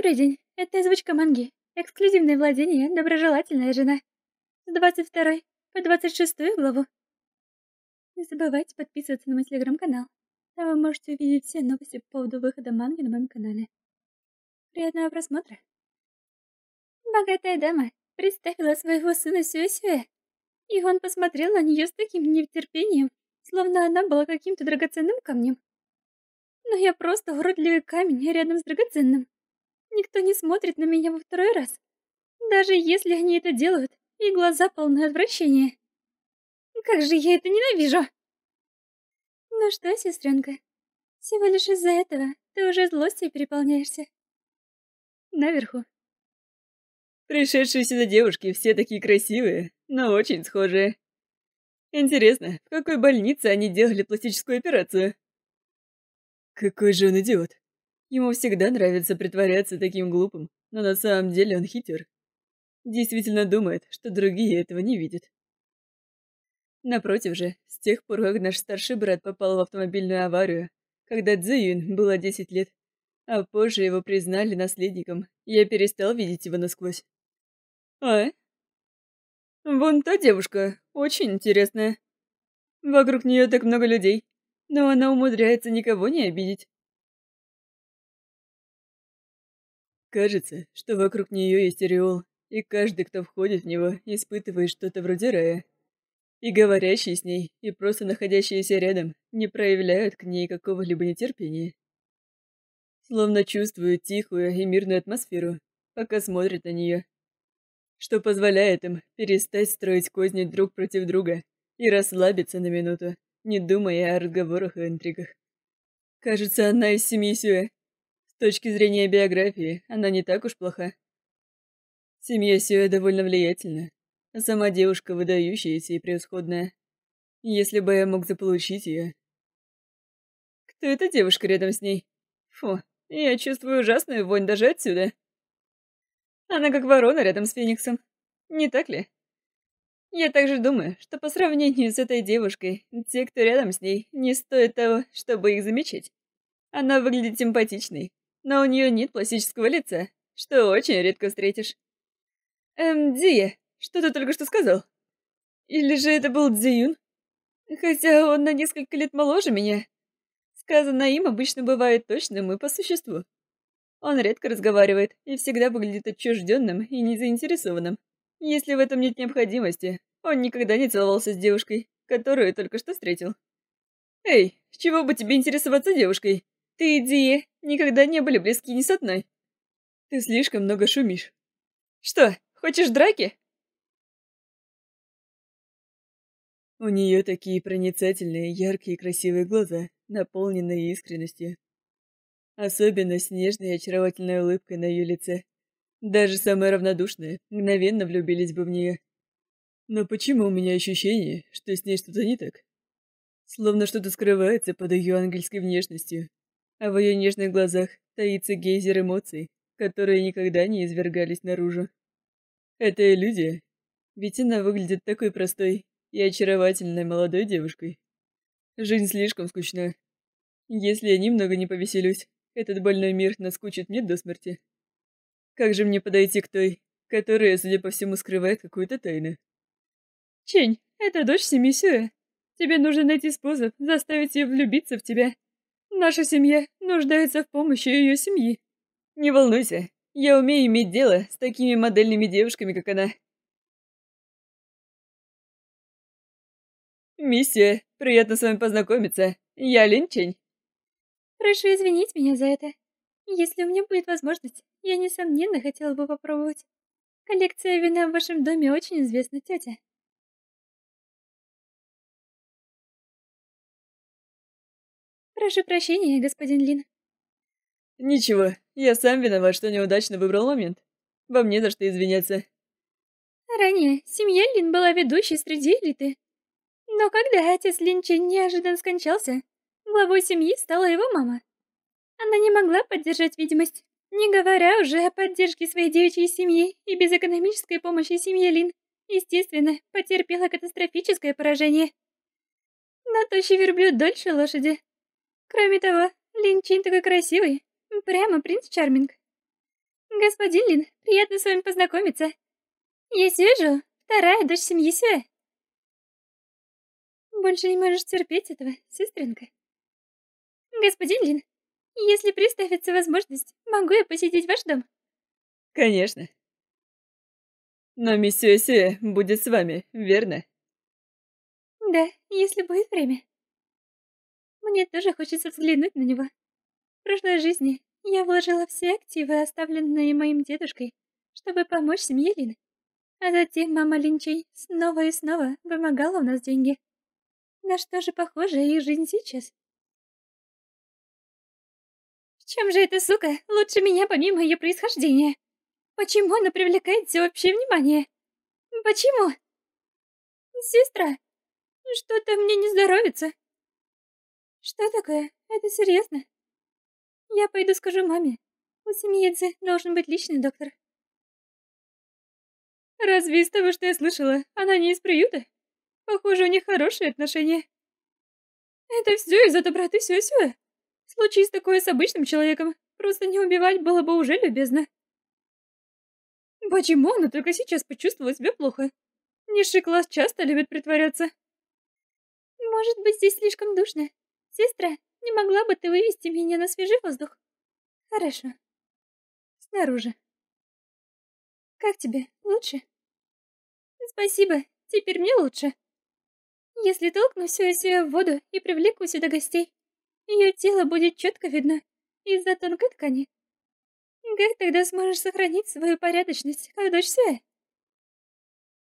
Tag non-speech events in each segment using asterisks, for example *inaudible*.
Добрый день, это озвучка манги. Эксклюзивное владение, доброжелательная жена. С 22 по 26 главу. Не забывайте подписываться на мой телеграм-канал. Там вы можете увидеть все новости по поводу выхода манги на моем канале. Приятного просмотра. Богатая дама представила своего сына сюэ и он посмотрел на нее с таким нетерпением, словно она была каким-то драгоценным камнем. Но я просто уродливый камень рядом с драгоценным. Никто не смотрит на меня во второй раз. Даже если они это делают, и глаза полны отвращения. Как же я это ненавижу! Ну что, сестренка, всего лишь из-за этого ты уже злостью переполняешься. Наверху. Пришедшие сюда девушки все такие красивые, но очень схожие. Интересно, в какой больнице они делали пластическую операцию? Какой же он идиот. Ему всегда нравится притворяться таким глупым, но на самом деле он хитер. Действительно думает, что другие этого не видят. Напротив же, с тех пор, как наш старший брат попал в автомобильную аварию, когда Цзиюн было 10 лет, а позже его признали наследником, я перестал видеть его насквозь. А? Вон та девушка, очень интересная. Вокруг нее так много людей, но она умудряется никого не обидеть. Кажется, что вокруг нее есть ореол, и каждый, кто входит в него, испытывает что-то вроде рая. И говорящие с ней, и просто находящиеся рядом, не проявляют к ней какого-либо нетерпения. Словно чувствуют тихую и мирную атмосферу, пока смотрят на нее. Что позволяет им перестать строить козни друг против друга и расслабиться на минуту, не думая о разговорах и интригах. Кажется, она из семьи Сюэ, точки зрения биографии, она не так уж плоха. Семья Сюэ довольно влиятельна, а сама девушка выдающаяся и превосходная. Если бы я мог заполучить ее... Кто эта девушка рядом с ней? Фу, я чувствую ужасную вонь даже отсюда. Она как ворона рядом с Фениксом. Не так ли? Я также думаю, что по сравнению с этой девушкой, те, кто рядом с ней, не стоит того, чтобы их замечать. Она выглядит симпатичной, но у нее нет пластического лица, что очень редко встретишь. Эм, Дия, что ты только что сказал? Или же это был Дзиюн? Хотя он на несколько лет моложе меня. Сказано им обычно бывает точным и по существу. Он редко разговаривает и всегда выглядит отчужденным и незаинтересованным. Если в этом нет необходимости, он никогда не целовался с девушкой, которую только что встретил. «Эй, чего бы тебе интересоваться девушкой?» Ты иди, никогда не были близки ни с одной. Ты слишком много шумишь. Что, хочешь драки? У нее такие проницательные, яркие и красивые глаза, наполненные искренностью. Особенно с нежной и очаровательной улыбкой на ее лице. Даже самые равнодушные мгновенно влюбились бы в нее. Но почему у меня ощущение, что с ней что-то не так? Словно что-то скрывается под ее ангельской внешностью, а в ее нежных глазах таится гейзер эмоций, которые никогда не извергались наружу. Это иллюзия, ведь она выглядит такой простой и очаровательной молодой девушкой. Жизнь слишком скучна. Если я немного не повеселюсь, этот больной мир наскучит мне до смерти. Как же мне подойти к той, которая, судя по всему, скрывает какую-то тайну? Чень, это дочь Семисюя. Тебе нужно найти способ заставить ее влюбиться в тебя. Наша семья нуждается в помощи ее семьи. Не волнуйся, я умею иметь дело с такими модельными девушками, как она. Миссия, приятно с вами познакомиться. Я Линчень. Прошу извинить меня за это. Если у меня будет возможность, я, несомненно, хотела бы попробовать. Коллекция вина в вашем доме очень известна, тетя. Прошу прощения, господин Лин. Ничего, я сам виноват, что неудачно выбрал момент. Вам не за что извиняться. Ранее семья Лин была ведущей среди элиты. Но когда отец Линча неожиданно скончался, главой семьи стала его мама. Она не могла поддержать видимость, не говоря уже о поддержке своей девичьей семьи и без экономической помощи семьи Лин, естественно, потерпела катастрофическое поражение. На тощий верблюд дольше лошади, Кроме того, Лин Чин такой красивый, прямо принц Чарминг. Господин Лин, приятно с вами познакомиться. Я Сюэжу, вторая дочь семьи Сюэ. Больше не можешь терпеть этого, сестренка. Господин Лин, если представится возможность, могу я посетить ваш дом? Конечно. Но миссия Сюэ будет с вами, верно? Да, если будет время. Мне тоже хочется взглянуть на него. В прошлой жизни я вложила все активы, оставленные моим дедушкой, чтобы помочь семье Лины. А затем мама Линчей снова и снова вымогала у нас деньги. На что же похожа их жизнь сейчас? В чем же эта сука лучше меня помимо ее происхождения? Почему она привлекает всеобщее внимание? Почему? Сестра, что-то мне не здоровится. Что такое? Это серьезно? Я пойду скажу маме. У Семиедзе должен быть личный доктор. Разве из того, что я слышала, она не из приюта? Похоже, у них хорошие отношения. Это все из-за доброты Сюсюэ. Случись такое с обычным человеком, просто не убивать было бы уже любезно. Почему она только сейчас почувствовала себя плохо? Низший класс часто любит притворяться. Может быть, здесь слишком душно. Сестра, не могла бы ты вывести меня на свежий воздух? Хорошо. Снаружи. Как тебе? Лучше? Спасибо, теперь мне лучше. Если толкну все из себя в воду и привлеку сюда гостей, ее тело будет четко видно из-за тонкой ткани. Как тогда сможешь сохранить свою порядочность, как дочь Свя?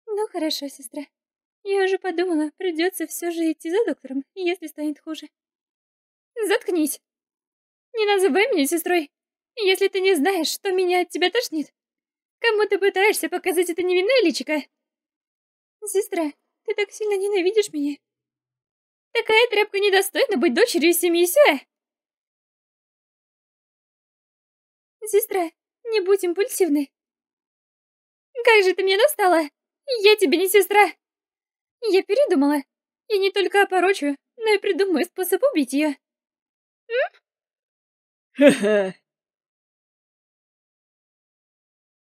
Ну хорошо, сестра. Я уже подумала, придется все же идти за доктором, если станет хуже. Заткнись. Не называй меня сестрой, если ты не знаешь, что меня от тебя тошнит. Кому ты пытаешься показать это невинное личико? Сестра, ты так сильно ненавидишь меня. Такая тряпка недостойна быть дочерью семьи Сюэ. Сестра, не будь импульсивной. Как же ты меня достала? Я тебе не сестра. Я передумала. Я не только опорочу, но и придумаю способ убить ее. Ха-ха.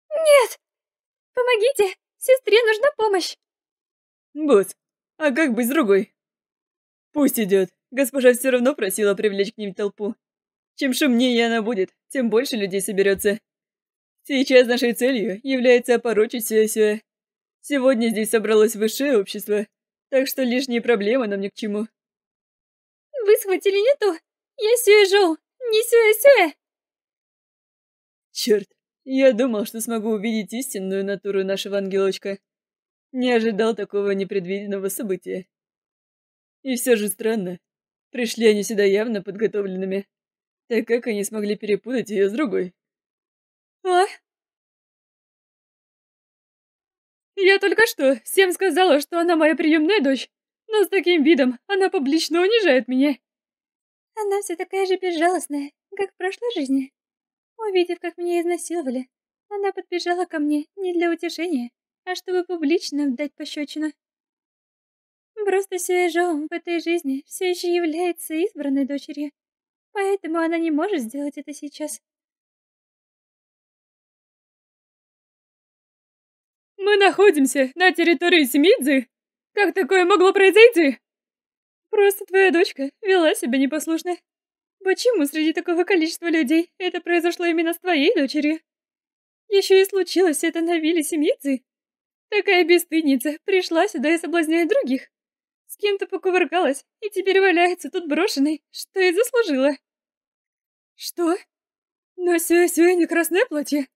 *laughs* Нет! Помогите! Сестре нужна помощь! Босс, а как быть с другой? Пусть идет. Госпожа все равно просила привлечь к ним толпу. Чем шумнее она будет, тем больше людей соберется. Сейчас нашей целью является опорочить все Сегодня здесь собралось высшее общество, так что лишние проблемы нам ни к чему. Вы схватили не то. Я сижу! Не сюэ-сюэ!» «Черт, я думал, что смогу увидеть истинную натуру нашего ангелочка. Не ожидал такого непредвиденного события. И все же странно. Пришли они сюда явно подготовленными, так как они смогли перепутать ее с другой». «А?» Я только что всем сказала, что она моя приемная дочь, но с таким видом она публично унижает меня. Она все такая же безжалостная, как в прошлой жизни. Увидев, как меня изнасиловали, она подбежала ко мне не для утешения, а чтобы публично дать пощечину. Просто Сюэжоу в этой жизни все еще является избранной дочерью, поэтому она не может сделать это сейчас. «Мы находимся на территории Семидзы? Как такое могло произойти?» Просто твоя дочка вела себя непослушно. Почему среди такого количества людей это произошло именно с твоей дочерью? Еще и случилось это на вилле семьицы. Такая бесстыдница пришла сюда и соблазняет других. С кем-то покувыркалась и теперь валяется тут брошенной, что и заслужила. Что? Но Сюэ-Сюэ не красное платье.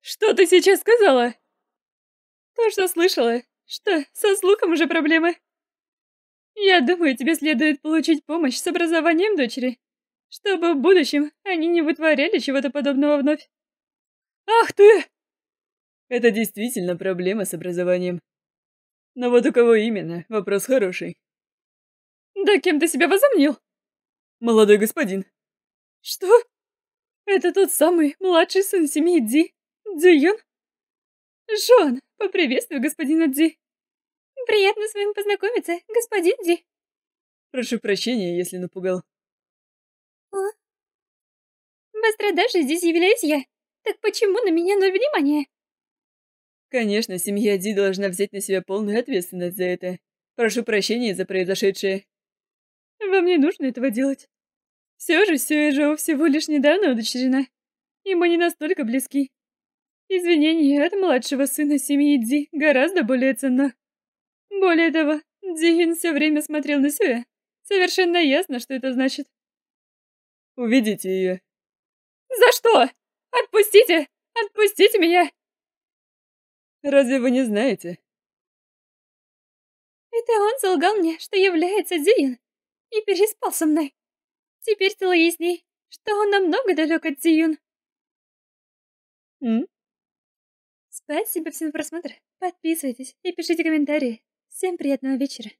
Что ты сейчас сказала? То, что слышала. Что, со слухом уже проблемы? Я думаю, тебе следует получить помощь с образованием дочери, чтобы в будущем они не вытворяли чего-то подобного вновь. Ах ты! Это действительно проблема с образованием. Но вот у кого именно, вопрос хороший. Да кем ты себя возомнил? Молодой господин. Что? Это тот самый младший сын семьи Ди, Дюйон? Жон, поприветствуй господина Ди. «Приятно с вами познакомиться, господин Ди». «Прошу прощения, если напугал». «О, пострадавшей здесь являюсь я. Так почему на меня ноль внимания?» «Конечно, семья Ди должна взять на себя полную ответственность за это. Прошу прощения за произошедшее». «Вам не нужно этого делать. Все же Сюэжоу всего лишь недавно удочерена, и мы не настолько близки. Извинения от младшего сына семьи Ди гораздо более ценно. Более того, Дигин все время смотрел на Сюэ. Совершенно ясно, что это значит. Уведите ее. За что? Отпустите! Отпустите меня! Разве вы не знаете? Это он солгал мне, что является Дигин, и переспал со мной. Теперь стало ясней, что он намного далек от Дигин. Спасибо всем за просмотр. Подписывайтесь и пишите комментарии. Всем приятного вечера.